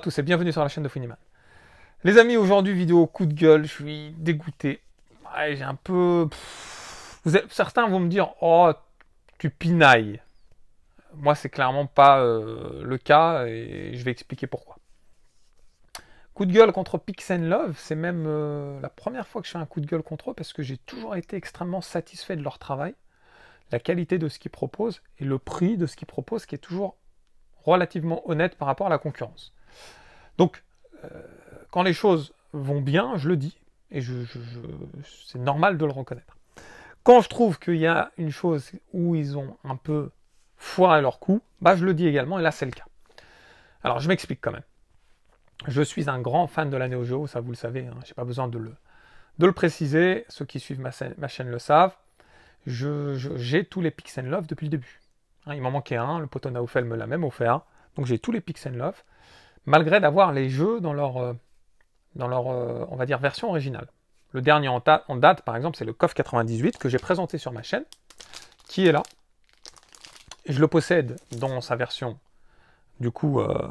tous et bienvenue sur la chaîne de Funiman. Les amis, aujourd'hui vidéo coup de gueule, je suis dégoûté. j'ai un peu... Certains vont me dire, oh, tu pinailles. Moi, c'est clairement pas euh, le cas et je vais expliquer pourquoi. Coup de gueule contre Pix Love, c'est même euh, la première fois que je fais un coup de gueule contre eux parce que j'ai toujours été extrêmement satisfait de leur travail, la qualité de ce qu'ils proposent et le prix de ce qu'ils proposent qui est toujours relativement honnête par rapport à la concurrence. Donc, euh, quand les choses vont bien, je le dis, et c'est normal de le reconnaître. Quand je trouve qu'il y a une chose où ils ont un peu foiré leur coup, bah je le dis également, et là c'est le cas. Alors je m'explique quand même. Je suis un grand fan de la Neo Geo, ça vous le savez, hein, j'ai pas besoin de le, de le préciser, ceux qui suivent ma, chaîne le savent. j'ai tous les Pixel Love depuis le début. Hein, il m'en manquait un, le poteau Naufel me l'a même offert, donc j'ai tous les Pixel Love malgré d'avoir les jeux dans leur, euh, dans leur euh, on va dire, version originale. Le dernier en, date, par exemple, c'est le COF 98 que j'ai présenté sur ma chaîne, qui est là. je le possède dans sa version, du coup, euh,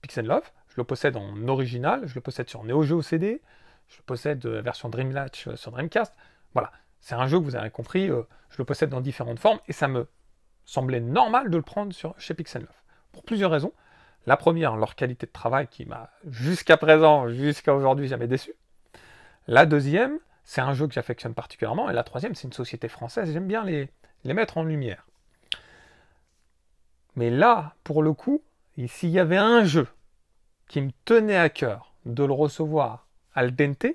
Pixel Love. Je le possède en original, je le possède sur Neo Geo CD, je le possède version Dreamlatch sur Dreamcast. Voilà, c'est un jeu que vous avez compris, je le possède dans différentes formes et ça me semblait normal de le prendre sur, chez Pixel Love, Pour plusieurs raisons. La première, leur qualité de travail qui m'a jusqu'à présent, jusqu'à aujourd'hui, jamais déçu. La deuxième, c'est un jeu que j'affectionne particulièrement. Et la troisième, c'est une société française. J'aime bien les, les mettre en lumière. Mais là, pour le coup, s'il y avait un jeu qui me tenait à cœur de le recevoir al dente,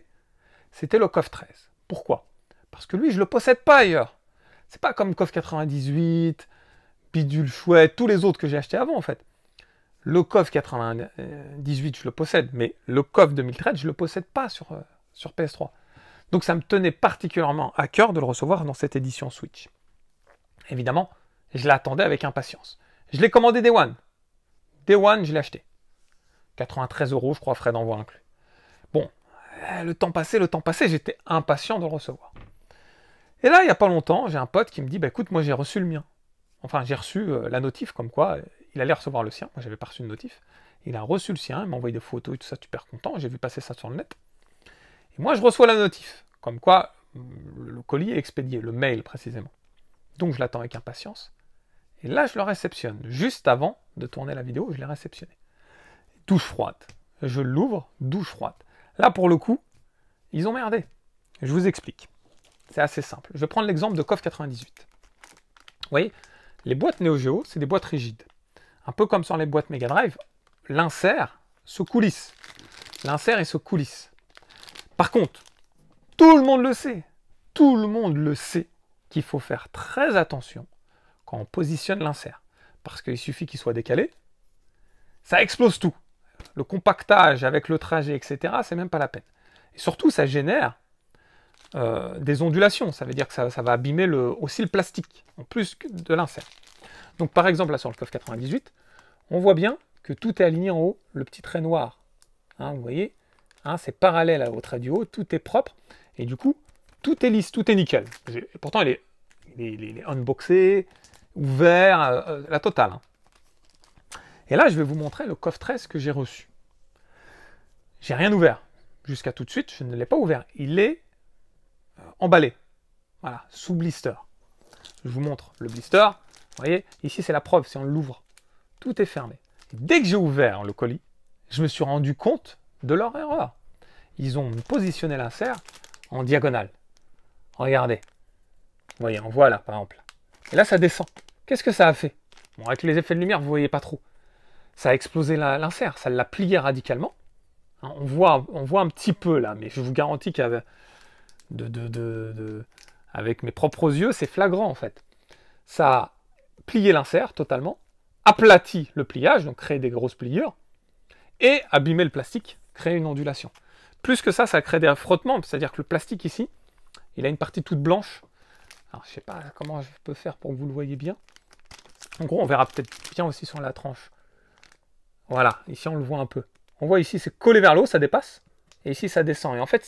c'était le COF 13. Pourquoi Parce que lui, je ne le possède pas ailleurs. C'est pas comme COF 98, Bidule Chouette, tous les autres que j'ai achetés avant en fait. Le COF 98, je le possède, mais le COF 2013, je ne le possède pas sur, euh, sur PS3. Donc ça me tenait particulièrement à cœur de le recevoir dans cette édition Switch. Évidemment, je l'attendais avec impatience. Je l'ai commandé Day One. Day One, je l'ai acheté. 93 euros, je crois, frais d'envoi inclus. Bon, euh, le temps passé, le temps passé, j'étais impatient de le recevoir. Et là, il n'y a pas longtemps, j'ai un pote qui me dit, bah écoute, moi j'ai reçu le mien. Enfin, j'ai reçu euh, la notif comme quoi il allait recevoir le sien. Moi, j'avais pas reçu de notif. Il a reçu le sien, il m'a envoyé des photos et tout ça, super content. J'ai vu passer ça sur le net. Et moi, je reçois la notif, comme quoi le colis est expédié, le mail précisément. Donc, je l'attends avec impatience. Et là, je le réceptionne. Juste avant de tourner la vidéo, je l'ai réceptionné. Douche froide. Je l'ouvre, douche froide. Là, pour le coup, ils ont merdé. Je vous explique. C'est assez simple. Je vais prendre l'exemple de Coff 98. Vous voyez, les boîtes NeoGeo, c'est des boîtes rigides un peu comme sur les boîtes Mega Drive, l'insert se coulisse. L'insert et se coulisse. Par contre, tout le monde le sait, tout le monde le sait qu'il faut faire très attention quand on positionne l'insert. Parce qu'il suffit qu'il soit décalé, ça explose tout. Le compactage avec le trajet, etc., c'est même pas la peine. Et surtout, ça génère euh, des ondulations. Ça veut dire que ça, va abîmer le, aussi le plastique, en plus de l'insert. Donc par exemple, là sur le coffre 98, on voit bien que tout est aligné en haut, le petit trait noir. Hein, vous voyez, hein, c'est parallèle au trait du haut, tout est propre, et du coup, tout est lisse, tout est nickel. pourtant, il est, est, unboxé, ouvert, euh, euh, la totale. Hein. Et là, je vais vous montrer le coffre 13 que j'ai reçu. J'ai rien ouvert. Jusqu'à tout de suite, je ne l'ai pas ouvert. Il est euh, emballé. Voilà, sous blister. Je vous montre le blister voyez, ici c'est la preuve, si on l'ouvre, tout est fermé. dès que j'ai ouvert le colis, je me suis rendu compte de leur erreur. Ils ont positionné l'insert en diagonale. Regardez. Vous voyez, on voit là, par exemple. Et là, ça descend. Qu'est-ce que ça a fait Bon, avec les effets de lumière, vous ne voyez pas trop. Ça a explosé l'insert, ça l'a plié radicalement. Hein, on, voit, on voit un petit peu là, mais je vous garantis qu'avec de, mes propres yeux, c'est flagrant en fait. Ça plier l'insert totalement, aplati le pliage, donc créer des grosses pliures, et abîmer le plastique, créer une ondulation. Plus que ça, ça crée des frottements, c'est-à-dire que le plastique ici, il a une partie toute blanche. Alors, je sais pas comment je peux faire pour que vous le voyez bien. En gros, on verra peut-être bien aussi sur la tranche. Voilà, ici on le voit un peu. On voit ici, c'est collé vers l'eau, ça dépasse, et ici ça descend. Et en fait,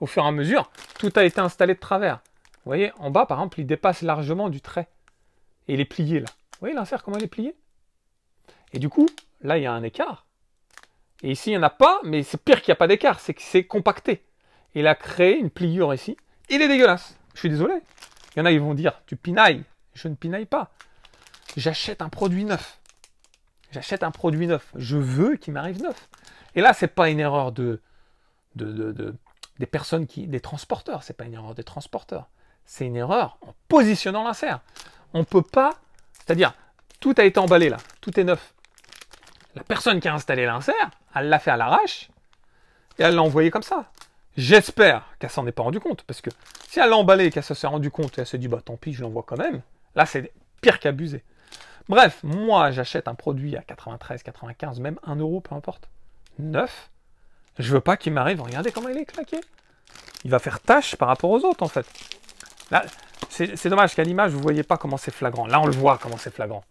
au fur et à mesure, tout a été installé de travers. Vous voyez, en bas, par exemple, il dépasse largement du trait et il est plié là. Vous voyez l'insert, comment il est plié Et du coup, là, il y a un écart. Et ici, il n'y en a pas, mais c'est pire qu'il n'y a pas d'écart, c'est que c'est compacté. Il a créé une pliure ici. Il est dégueulasse. Je suis désolé. Il y en a, ils vont dire, tu pinailles. Je ne pinaille pas. J'achète un produit neuf. J'achète un produit neuf. Je veux qu'il m'arrive neuf. Et là, ce n'est pas une erreur des personnes qui, des transporteurs. C'est pas une erreur des transporteurs. C'est une erreur en positionnant l'insert on ne peut pas, c'est-à-dire, tout a été emballé là, tout est neuf. La personne qui a installé l'insert, elle l'a fait à l'arrache et elle l'a envoyé comme ça. J'espère qu'elle s'en est pas rendu compte, parce que si elle l'a emballé et qu'elle s'est rendue compte et elle s'est dit, bah tant pis, je l'envoie quand même, là c'est pire qu'abuser. Bref, moi j'achète un produit à 93, 95, même 1 euro, peu importe. Neuf. Je veux pas qu'il m'arrive, regardez comment il est claqué. Il va faire tâche par rapport aux autres en fait. Là, c'est dommage qu'à l'image, vous ne voyez pas comment c'est flagrant. Là, on le voit comment c'est flagrant.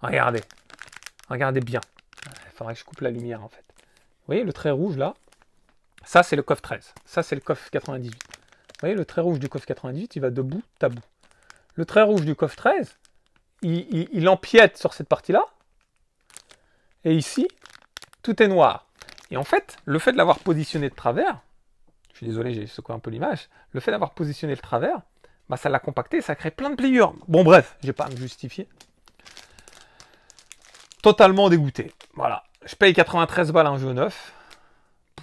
Regardez. Regardez bien. Il faudrait que je coupe la lumière, en fait. Vous voyez le trait rouge, là Ça, c'est le coffre 13. Ça, c'est le coffre 98. Vous voyez, le trait rouge du coffre 98, il va debout bout Le trait rouge du coffre 13, il, il empiète sur cette partie-là. Et ici, tout est noir. Et en fait, le fait de l'avoir positionné de travers, je suis désolé, j'ai secoué un peu l'image, le fait d'avoir positionné le travers, bah, ça l'a compacté, ça crée plein de pliures. Bon bref, j'ai pas à me justifier. Totalement dégoûté. Voilà, je paye 93 balles un jeu neuf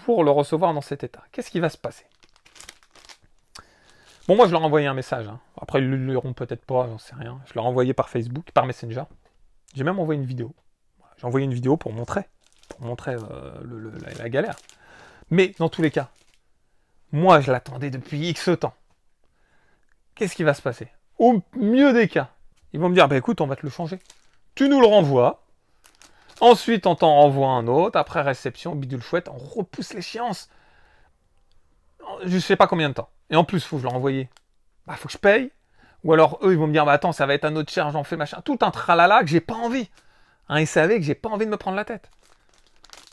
pour le recevoir dans cet état. Qu'est-ce qui va se passer Bon, moi, je leur ai envoyé un message. Hein. Après, ils le liront peut-être pas, j'en sais rien. Je leur ai envoyé par Facebook, par Messenger. J'ai même envoyé une vidéo. J'ai envoyé une vidéo pour montrer, pour montrer euh, la galère. Mais dans tous les cas, moi, je l'attendais depuis X temps qu'est-ce qui va se passer Au mieux des cas, ils vont me dire, bah écoute, on va te le changer. Tu nous le renvoies, ensuite on t'en renvoie un autre, après réception, bidule chouette, on repousse l'échéance. Je ne sais pas combien de temps. Et en plus, il faut que je le renvoie. Bah, faut que je paye. Ou alors eux, ils vont me dire, bah attends, ça va être un autre charge, j'en fais machin. Tout un tralala que j'ai pas envie. Hein, ils savaient que j'ai pas envie de me prendre la tête.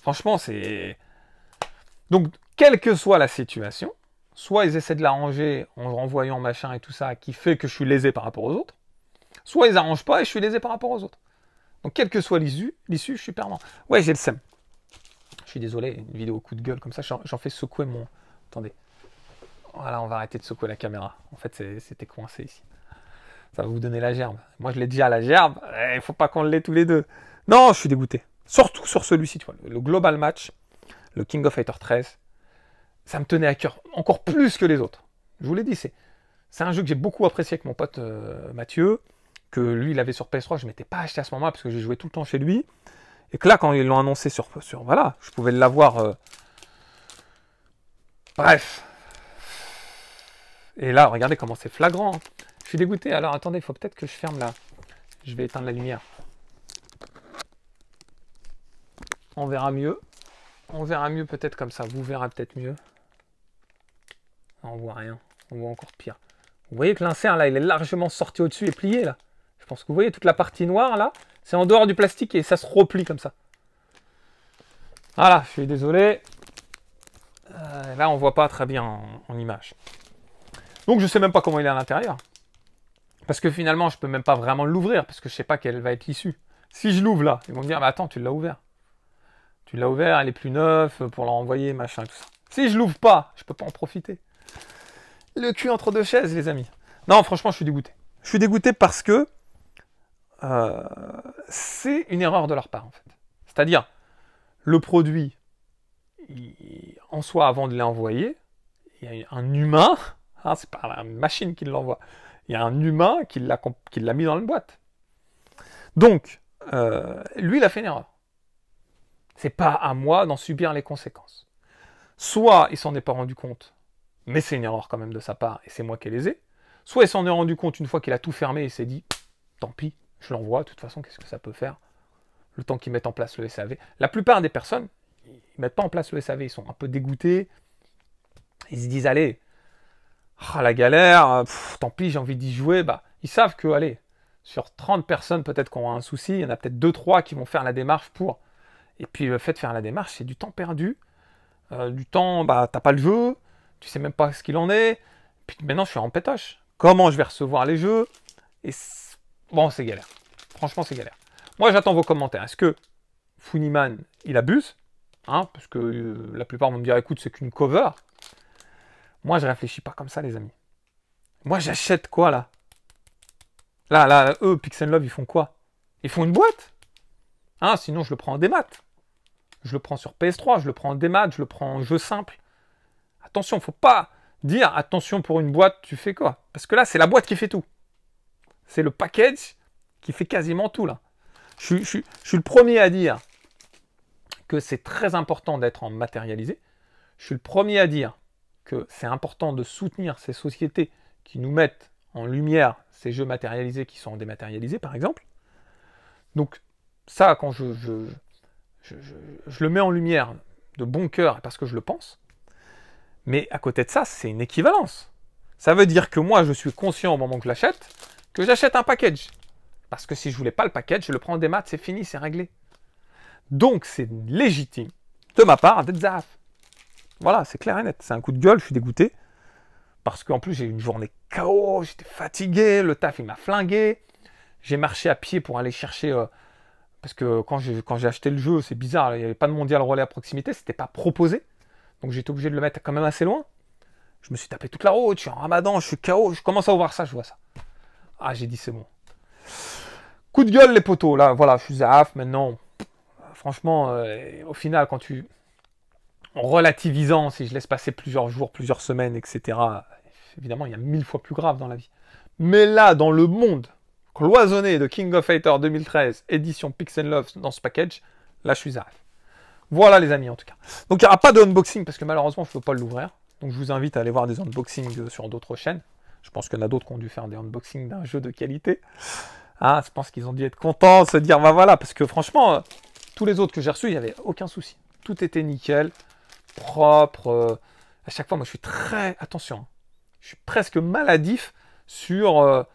Franchement, c'est. Donc, quelle que soit la situation, soit ils essaient de l'arranger en renvoyant machin et tout ça, qui fait que je suis lésé par rapport aux autres, soit ils arrangent pas et je suis lésé par rapport aux autres. Donc, quelle que soit l'issue, l'issue, je suis perdant. Ouais, j'ai le SEM. Je suis désolé, une vidéo coup de gueule comme ça, j'en fais secouer mon. Attendez. Voilà, on va arrêter de secouer la caméra. En fait, c'était coincé ici. Ça va vous donner la gerbe. Moi, je l'ai déjà la gerbe. Eh, il faut pas qu'on l'ait tous les deux. Non, je suis dégoûté. Surtout sur celui-ci, tu vois. Le global match, le King of Fighter 13 ça me tenait à cœur encore plus que les autres. Je vous l'ai dit, c'est un jeu que j'ai beaucoup apprécié avec mon pote euh, Mathieu, que lui il avait sur PS3, je ne m'étais pas acheté à ce moment-là parce que j'ai joué tout le temps chez lui. Et que là, quand ils l'ont annoncé sur, Voilà, je pouvais l'avoir. Euh, bref. Et là, regardez comment c'est flagrant. Hein. Je suis dégoûté. Alors attendez, il faut peut-être que je ferme là. Je vais éteindre la lumière. On verra mieux. On verra mieux peut-être comme ça. Vous verrez peut-être mieux. Ah, on voit rien. On voit encore pire. Vous voyez que l'insert, là, il est largement sorti au-dessus et plié, là. Je pense que vous voyez toute la partie noire, là. C'est en dehors du plastique et ça se replie comme ça. Voilà, je suis désolé. Euh, là, on voit pas très bien en, image. Donc, je sais même pas comment il est à l'intérieur. Parce que finalement, je peux même pas vraiment l'ouvrir parce que je sais pas quelle va être l'issue. Si je l'ouvre là, ils vont me dire, mais attends, tu l'as ouvert. Tu l'as ouvert, elle est plus neuve pour l'envoyer, renvoyer, machin, tout ça. Si je l'ouvre pas, je peux pas en profiter le cul entre deux chaises, les amis. Non, franchement, je suis dégoûté. Je suis dégoûté parce que euh, c'est une erreur de leur part, en fait. C'est-à-dire, le produit, en soi, avant de l'envoyer, il y a un humain, hein, c'est pas la machine qui l'envoie, il y a un humain qui l'a mis dans la boîte. Donc, euh, lui, il a fait une erreur. C'est pas à moi d'en subir les conséquences. Soit il s'en est pas rendu compte mais c'est une erreur quand même de sa part, et c'est moi qui les ai Soit il s'en est rendu compte une fois qu'il a tout fermé et s'est dit, tant pis, je l'envoie, de toute façon, qu'est-ce que ça peut faire Le temps qu'ils mettent en place le SAV. La plupart des personnes, ils ne mettent pas en place le SAV, ils sont un peu dégoûtés, ils se disent, allez, ah, la galère, tant pis, j'ai envie d'y jouer, bah, ils savent que, allez, sur 30 personnes peut-être qu'on a un souci, il y en a peut-être 2-3 qui vont faire la démarche pour. Et puis le fait de faire la démarche, c'est du temps perdu, euh, du temps, bah, t'as pas le jeu, tu sais même pas ce qu'il en est. Puis maintenant, je suis en pétoche. Comment je vais recevoir les jeux Et bon, c'est galère. Franchement, c'est galère. Moi, j'attends vos commentaires. Est-ce que Funiman, il abuse hein Parce que euh, la plupart vont me dire, écoute, c'est qu'une cover. Moi, je réfléchis pas comme ça, les amis. Moi, j'achète quoi, là Là, là, eux, Pixel Love, ils font quoi Ils font une boîte Hein, sinon, je le prends en démat. Je le prends sur PS3, je le prends en démat, je le prends en jeu simple. Attention, faut pas dire attention pour une boîte, tu fais quoi Parce que là, c'est la boîte qui fait tout. C'est le package qui fait quasiment tout là. Je, suis le premier à dire que c'est très important d'être en matérialisé. Je suis le premier à dire que c'est important de soutenir ces sociétés qui nous mettent en lumière ces jeux matérialisés qui sont dématérialisés, par exemple. Donc ça, quand je, je, le mets en lumière de bon cœur, parce que je le pense, mais à côté de ça, c'est une équivalence. Ça veut dire que moi, je suis conscient au moment que je l'achète que j'achète un package. Parce que si je voulais pas le package, je le prends des maths, c'est fini, c'est réglé. Donc c'est légitime de ma part d'être zaf. Voilà, c'est clair et net. C'est un coup de gueule, je suis dégoûté. Parce qu'en plus, j'ai eu une journée KO, j'étais fatigué, le taf, il m'a flingué. J'ai marché à pied pour aller chercher. Euh, parce que quand j'ai, quand j'ai acheté le jeu, c'est bizarre, il n'y avait pas de mondial relais à proximité, c'était pas proposé. Donc j'étais obligé de le mettre quand même assez loin. Je me suis tapé toute la route, je suis en ramadan, je suis KO, je commence à voir ça, je vois ça. Ah, j'ai dit c'est bon. Coup de gueule les poteaux, là, voilà, je suis à zaf. maintenant. Franchement, euh, au final, quand tu. En relativisant, si je laisse passer plusieurs jours, plusieurs semaines, etc., évidemment, il y a mille fois plus grave dans la vie. Mais là, dans le monde cloisonné de King of Fighters 2013, édition Pix Love dans ce package, là, je suis zaf. Voilà les amis en tout cas. Donc il n'y aura pas de unboxing parce que malheureusement je ne peux pas l'ouvrir. Donc je vous invite à aller voir des unboxings euh, sur d'autres chaînes. Je pense qu'il y en a d'autres qui ont dû faire des unboxings d'un jeu de qualité. Ah, je pense qu'ils ont dû être contents, de se dire bah voilà, parce que franchement, euh, tous les autres que j'ai reçus, il n'y avait aucun souci. Tout était nickel, propre. Euh, à chaque fois, moi je suis très. Attention, hein, je suis presque maladif sur.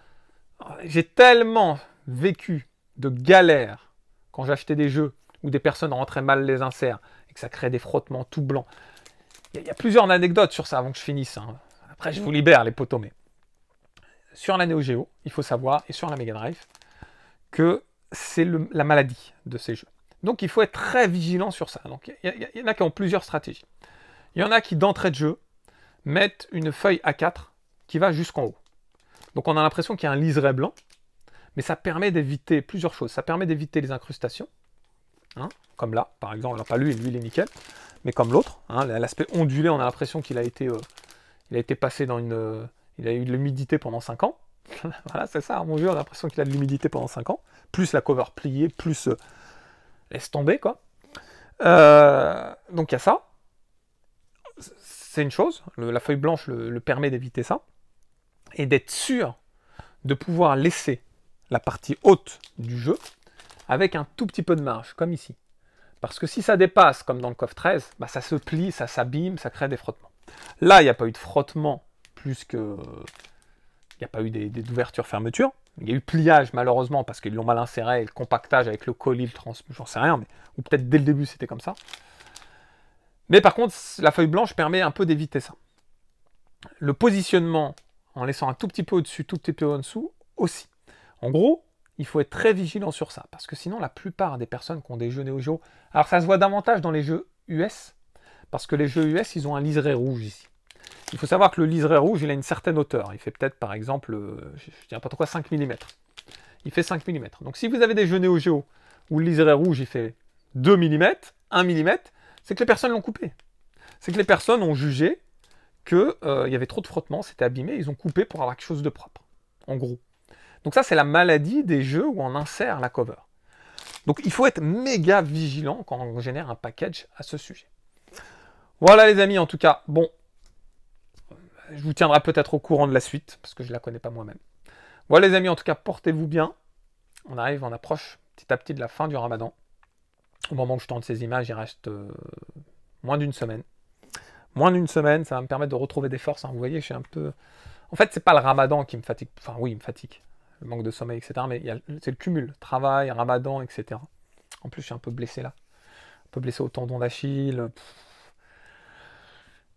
j'ai tellement vécu de galères quand j'achetais des jeux où des personnes rentraient mal les inserts et que ça crée des frottements tout blancs. Il y, a plusieurs anecdotes sur ça avant que je finisse. Hein. Après, je vous libère les potos, mais sur la Neo Geo, il faut savoir, et sur la Mega Drive, que c'est la maladie de ces jeux. Donc il faut être très vigilant sur ça. Donc il y, y, en a qui ont plusieurs stratégies. Il y en a qui, d'entrée de jeu, mettent une feuille A4 qui va jusqu'en haut. Donc on a l'impression qu'il y a un liseré blanc, mais ça permet d'éviter plusieurs choses. Ça permet d'éviter les incrustations, Hein comme là, par exemple. Alors pas lui, lui il est nickel, mais comme l'autre. Hein, l'aspect ondulé, on a l'impression qu'il a, été, euh, il a été passé dans une... Euh, il a eu de l'humidité pendant 5 ans. voilà, c'est ça, mon vieux, on a l'impression qu'il a de l'humidité pendant 5 ans. Plus la cover pliée, plus... Euh, laisse tomber, quoi. donc il y a ça. C'est une chose. la feuille blanche le permet d'éviter ça. Et d'être sûr de pouvoir laisser la partie haute du jeu, avec un tout petit peu de marge, comme ici. Parce que si ça dépasse, comme dans le coffre 13, bah, ça se plie, ça s'abîme, ça crée des frottements. Là, il n'y a pas eu de frottement plus que... Il n'y a pas eu d'ouverture-fermeture. Il y a eu pliage, malheureusement, parce qu'ils l'ont mal inséré, le compactage avec le colis, le trans... J'en sais rien, mais... Ou peut-être dès le début, c'était comme ça. Mais par contre, la feuille blanche permet un peu d'éviter ça. Le positionnement, en laissant un tout petit peu au-dessus, tout petit peu en dessous, aussi. En gros, il faut être très vigilant sur ça, parce que sinon la plupart des personnes qui ont des jeux Neo alors ça se voit davantage dans les jeux US, parce que les jeux US, ils ont un liseré rouge ici. Il faut savoir que le liseré rouge, il a une certaine hauteur. Il fait peut-être, par exemple, euh, je ne pas trop quoi, 5 mm. Il fait 5 mm. Donc si vous avez des jeux Neo Geo où le liseré rouge, il fait 2 mm, 1 mm, c'est que les personnes l'ont coupé. C'est que les personnes ont jugé qu'il euh, il y avait trop de frottement, c'était abîmé, ils ont coupé pour avoir quelque chose de propre, en gros. Donc ça, c'est la maladie des jeux où on insère la cover. Donc il faut être méga vigilant quand on génère un package à ce sujet. Voilà les amis, en tout cas, bon, je vous tiendrai peut-être au courant de la suite, parce que je ne la connais pas moi-même. Voilà les amis, en tout cas, portez-vous bien. On arrive, on approche petit à petit de la fin du ramadan. Au moment où je tente ces images, il reste euh, moins d'une semaine. Moins d'une semaine, ça va me permettre de retrouver des forces. Hein. Vous voyez, je suis un peu... En fait, c'est pas le ramadan qui me fatigue. Enfin, oui, il me fatigue le manque de sommeil, etc. Mais c'est le cumul, travail, ramadan, etc. En plus, je suis un peu blessé là. Un peu blessé au tendon d'Achille.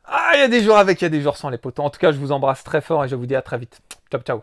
Ah, il y a des jours avec, il y a des jours sans les potes. En tout cas, je vous embrasse très fort et je vous dis à très vite. Ciao, ciao.